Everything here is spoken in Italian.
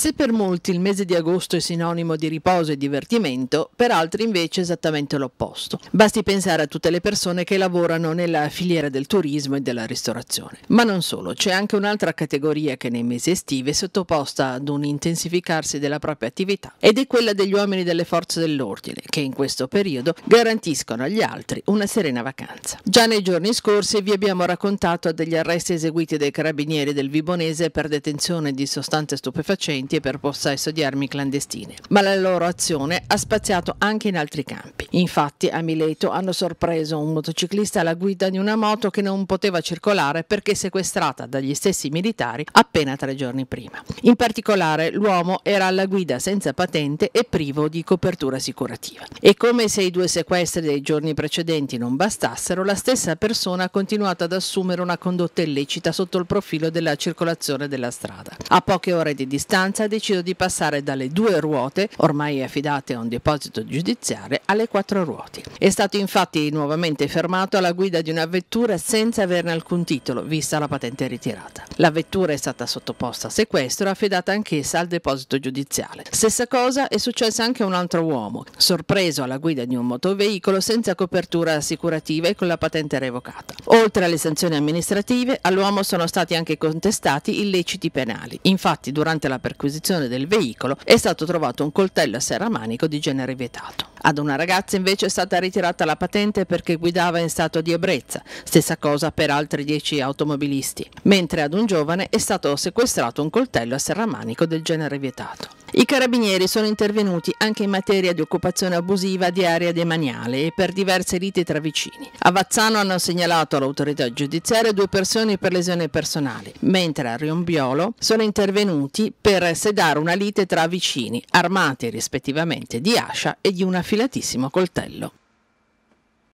Se per molti il mese di agosto è sinonimo di riposo e divertimento, per altri invece è esattamente l'opposto. Basti pensare a tutte le persone che lavorano nella filiera del turismo e della ristorazione. Ma non solo, c'è anche un'altra categoria che nei mesi estivi è sottoposta ad un intensificarsi della propria attività ed è quella degli uomini delle forze dell'ordine che in questo periodo garantiscono agli altri una serena vacanza. Già nei giorni scorsi vi abbiamo raccontato degli arresti eseguiti dai carabinieri del Vibonese per detenzione di sostanze stupefacenti armamenti e per possesso di armi clandestine, ma la loro azione ha spaziato anche in altri campi. Infatti a Mileto hanno sorpreso un motociclista alla guida di una moto che non poteva circolare perché sequestrata dagli stessi militari appena tre giorni prima. In particolare l'uomo era alla guida senza patente e privo di copertura assicurativa. E come se i due sequestri dei giorni precedenti non bastassero, la stessa persona ha continuato ad assumere una condotta illecita sotto il profilo della circolazione della strada. A poche ore di distanza maggioranza ha deciso di passare dalle due ruote, ormai affidate a un deposito giudiziario, alle quattro ruote. È stato infatti nuovamente fermato alla guida di una vettura senza averne alcun titolo, vista la patente ritirata. La vettura è stata sottoposta a sequestro e affidata anch'essa al deposito giudiziale. Stessa cosa è successa anche a un altro uomo, sorpreso alla guida di un motoveicolo senza copertura assicurativa e con la patente revocata. Oltre alle sanzioni amministrative, all'uomo sono stati anche contestati illeciti penali. Infatti, durante la percorrenza perquisizione del veicolo è stato trovato un coltello a serramanico di genere vietato. Ad una ragazza invece è stata ritirata la patente perché guidava in stato di ebbrezza, stessa cosa per altri dieci automobilisti, mentre ad un giovane è stato sequestrato un coltello a serramanico del genere vietato. I carabinieri sono intervenuti anche in materia di occupazione abusiva di area demaniale e per diverse liti tra vicini. A Vazzano hanno segnalato all'autorità giudiziaria due persone per lesione personale, mentre a Rionbiolo sono intervenuti per sedare una lite tra vicini, armati rispettivamente di ascia e di una affilatissimo coltello.